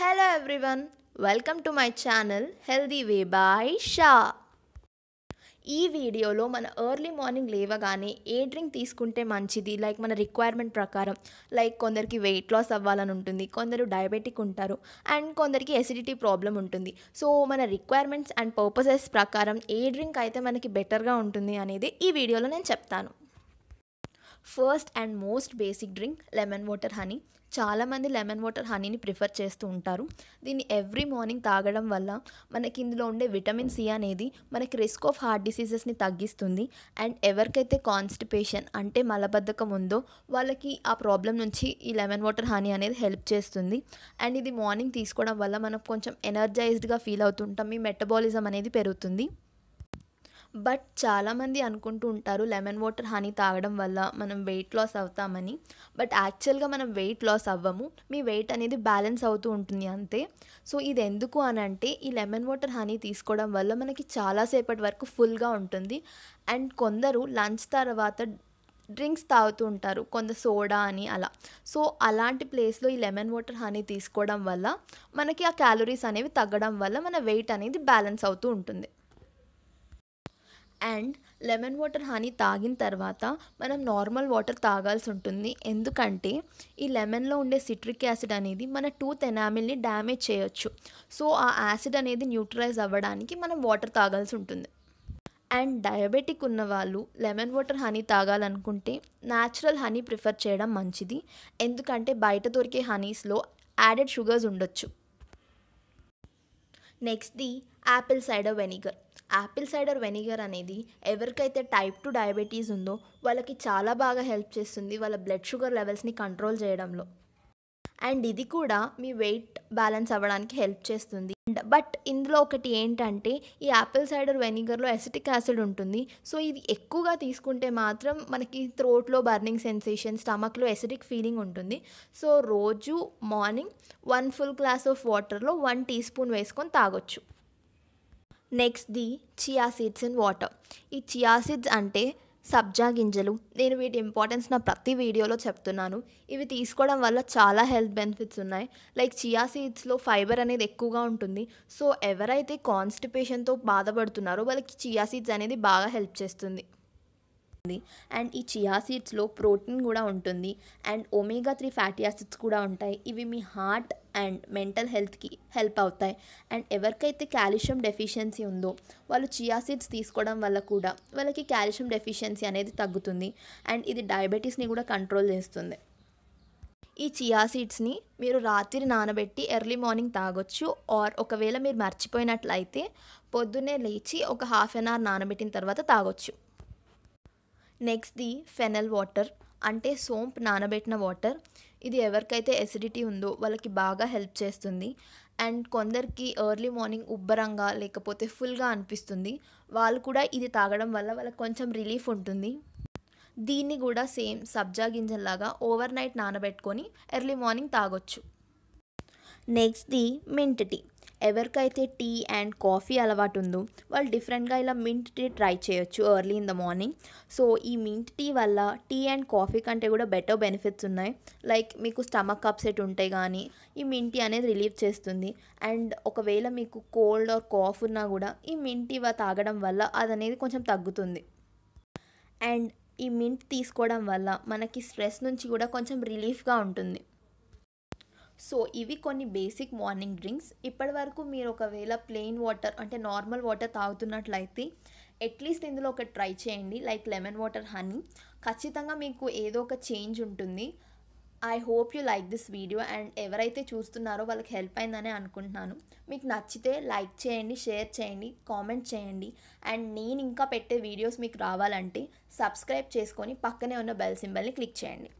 hello everyone welcome to my channel healthy way by షా ఈ వీడియోలో మన ఎర్లీ మార్నింగ్ లేవగానే ఏ డ్రింక్ తీసుకుంటే మంచిది లైక్ మన రిక్వైర్మెంట్ ప్రకారం లైక్ కొందరికి వెయిట్ లాస్ అవ్వాలని ఉంటుంది కొందరు డయాబెటిక్ ఉంటారు అండ్ కొందరికి ఎసిడిటీ ప్రాబ్లం ఉంటుంది సో మన రిక్వైర్మెంట్స్ అండ్ పర్పసెస్ ప్రకారం ఏ డ్రింక్ అయితే మనకి బెటర్గా ఉంటుంది అనేది ఈ వీడియోలో నేను చెప్తాను first and most basic drink lemon water honey చాలామంది లెమన్ వాటర్ హనీని ప్రిఫర్ చేస్తూ ఉంటారు దీన్ని ఎవ్రీ మార్నింగ్ తాగడం వల్ల మనకి ఇందులో ఉండే విటమిన్ సి అనేది మనకి రిస్క్ ఆఫ్ హార్ట్ డిసీజెస్ని తగ్గిస్తుంది అండ్ ఎవరికైతే కాన్స్టిపేషన్ అంటే మలబద్ధకం ఉందో వాళ్ళకి ఆ ప్రాబ్లం నుంచి ఈ లెమన్ వాటర్ హనీ అనేది హెల్ప్ చేస్తుంది అండ్ ఇది మార్నింగ్ తీసుకోవడం వల్ల మనం కొంచెం ఎనర్జైజ్డ్గా ఫీల్ అవుతుంటాం మీ మెటబాలిజం అనేది పెరుగుతుంది బట్ చాలామంది అనుకుంటూ ఉంటారు లెమన్ వాటర్ హనీ తాగడం వల్ల మనం వెయిట్ లాస్ అవుతామని బట్ యాక్చువల్గా మనం వెయిట్ లాస్ అవ్వము మీ వెయిట్ అనేది బ్యాలెన్స్ అవుతూ ఉంటుంది అంతే సో ఇది ఎందుకు అని అంటే ఈ లెమన్ వాటర్ హనీ తీసుకోవడం వల్ల మనకి చాలాసేపటి వరకు ఫుల్గా ఉంటుంది అండ్ కొందరు లంచ్ తర్వాత డ్రింక్స్ తాగుతూ ఉంటారు కొంత సోడా అని అలా సో అలాంటి ప్లేస్లో ఈ లెమన్ వాటర్ హనీ తీసుకోవడం వల్ల మనకి ఆ క్యాలరీస్ అనేవి తగ్గడం వల్ల మన వెయిట్ అనేది బ్యాలెన్స్ అవుతూ ఉంటుంది అండ్ లెమన్ వాటర్ హనీ తాగిన తర్వాత మనం నార్మల్ వాటర్ తాగాల్సి ఉంటుంది ఎందుకంటే ఈ లెమన్లో ఉండే సిట్రిక్ యాసిడ్ అనేది మన టూత్ ఎనామిల్ని డ్యామేజ్ చేయొచ్చు సో ఆ యాసిడ్ అనేది న్యూట్రలైజ్ అవ్వడానికి మనం వాటర్ తాగాల్సి ఉంటుంది అండ్ డయాబెటిక్ ఉన్న వాళ్ళు లెమన్ వాటర్ హనీ తాగాలనుకుంటే న్యాచురల్ హనీ ప్రిఫర్ చేయడం మంచిది ఎందుకంటే బయట దొరికే హనీస్లో యాడెడ్ షుగర్స్ ఉండొచ్చు నెక్స్ట్ది apple cider vinegar apple cider vinegar అనేది ఎవరికైతే టైప్ టు డయాబెటీస్ ఉందో వాళ్ళకి చాలా బాగా హెల్ప్ చేస్తుంది వాళ్ళ బ్లడ్ షుగర్ లెవెల్స్ని కంట్రోల్ చేయడంలో అండ్ ఇది కూడా మీ వెయిట్ బ్యాలెన్స్ అవ్వడానికి హెల్ప్ చేస్తుంది బట్ ఇందులో ఒకటి ఏంటంటే ఈ యాపిల్ సైడర్ వెనిగర్లో ఎసిటిక్ యాసిడ్ ఉంటుంది సో ఇది ఎక్కువగా తీసుకుంటే మాత్రం మనకి థ్రోట్లో బర్నింగ్ సెన్సేషన్ స్టమక్లో ఎసిటిక్ ఫీలింగ్ ఉంటుంది సో రోజు morning one full glass of వాటర్లో వన్ టీ స్పూన్ వేసుకొని తాగొచ్చు next the chia seeds in water ఈ చియా సీడ్స్ అంటే సబ్జా గింజలు నేను వీటి ఇంపార్టెన్స్ నా ప్రతి వీడియోలో చెప్తున్నాను ఇవి తీసుకోవడం వల్ల చాలా హెల్త్ బెనిఫిట్స్ ఉన్నాయి లైక్ చియా సీడ్స్లో ఫైబర్ అనేది ఎక్కువగా ఉంటుంది సో ఎవరైతే కాన్స్టిపేషన్తో బాధపడుతున్నారో వాళ్ళకి చియా సీడ్స్ అనేది బాగా హెల్ప్ చేస్తుంది అండ్ ఈ చియా సీడ్స్లో ప్రోటీన్ కూడా ఉంటుంది and omega three fatty acids కూడా ఉంటాయి ఇవి మీ హార్ట్ అండ్ మెంటల్ హెల్త్కి హెల్ప్ అవుతాయి అండ్ ఎవరికైతే కాల్షియం డెఫిషియన్సీ ఉందో వాళ్ళు చియా సీడ్స్ తీసుకోవడం వల్ల కూడా వాళ్ళకి కాల్షియం డెఫిషియన్సీ అనేది తగ్గుతుంది అండ్ ఇది డయాబెటీస్ని కూడా కంట్రోల్ చేస్తుంది ఈ చియా సీడ్స్ని మీరు రాత్రి నానబెట్టి ఎర్లీ మార్నింగ్ తాగొచ్చు ఆర్ ఒకవేళ మీరు మర్చిపోయినట్లయితే పొద్దున్నే లేచి ఒక హాఫ్ అన్ అవర్ నానబెట్టిన తర్వాత తాగొచ్చు నెక్స్ట్ది ఫెనల్ వాటర్ అంటే సోంపు నానబెట్టిన వాటర్ ఇది ఎవరికైతే ఎసిడిటీ ఉందో వాళ్ళకి బాగా హెల్ప్ చేస్తుంది అండ్ కొందరికి ఎర్లీ మార్నింగ్ ఉబ్బరంగా లేకపోతే ఫుల్గా అనిపిస్తుంది వాళ్ళు కూడా ఇది తాగడం వల్ల వాళ్ళకి కొంచెం రిలీఫ్ ఉంటుంది దీన్ని కూడా సేమ్ సబ్జా గింజల్లాగా ఓవర్ నైట్ నానబెట్టుకొని ఎర్లీ మార్నింగ్ తాగొచ్చు నెక్స్ట్ది మింట్ టీ ఎవరికైతే టీ అండ్ కాఫీ అలవాటు ఉందో వాళ్ళు డిఫరెంట్గా ఇలా మింట్ టీ ట్రై చేయొచ్చు early in the morning so ఈ మింట్ టీ వల్ల టీ అండ్ కాఫీ కంటే కూడా బెటర్ బెనిఫిట్స్ ఉన్నాయి లైక్ మీకు స్టమక్ అప్సెట్ ఉంటే కానీ ఈ మింట్ టీ అనేది రిలీవ్ చేస్తుంది అండ్ ఒకవేళ మీకు కోల్డ్ ఆర్ కాఫ్ ఉన్నా కూడా ఈ మింట్ టీ తాగడం వల్ల అది అనేది కొంచెం తగ్గుతుంది అండ్ ఈ మింట్ తీసుకోవడం వల్ల మనకి స్ట్రెస్ నుంచి కూడా కొంచెం రిలీఫ్గా ఉంటుంది సో ఇవి కొన్ని బేసిక్ మార్నింగ్ డ్రింక్స్ ఇప్పటి వరకు మీరు ఒకవేళ ప్లెయిన్ వాటర్ అంటే నార్మల్ వాటర్ తాగుతున్నట్లయితే అట్లీస్ట్ ఇందులో ఒకటి ట్రై చేయండి లైక్ లెమన్ వాటర్ హనీ ఖచ్చితంగా మీకు ఏదో ఒక చేంజ్ ఉంటుంది I hope you like this video and ఎవరైతే చూస్తున్నారో వాళ్ళకి హెల్ప్ అయిందనే అనుకుంటున్నాను మీకు నచ్చితే లైక్ చేయండి షేర్ చేయండి కామెంట్ చేయండి అండ్ నేను ఇంకా పెట్టే వీడియోస్ మీకు రావాలంటే సబ్స్క్రైబ్ చేసుకొని పక్కనే ఉన్న బెల్ సింబల్ని క్లిక్ చేయండి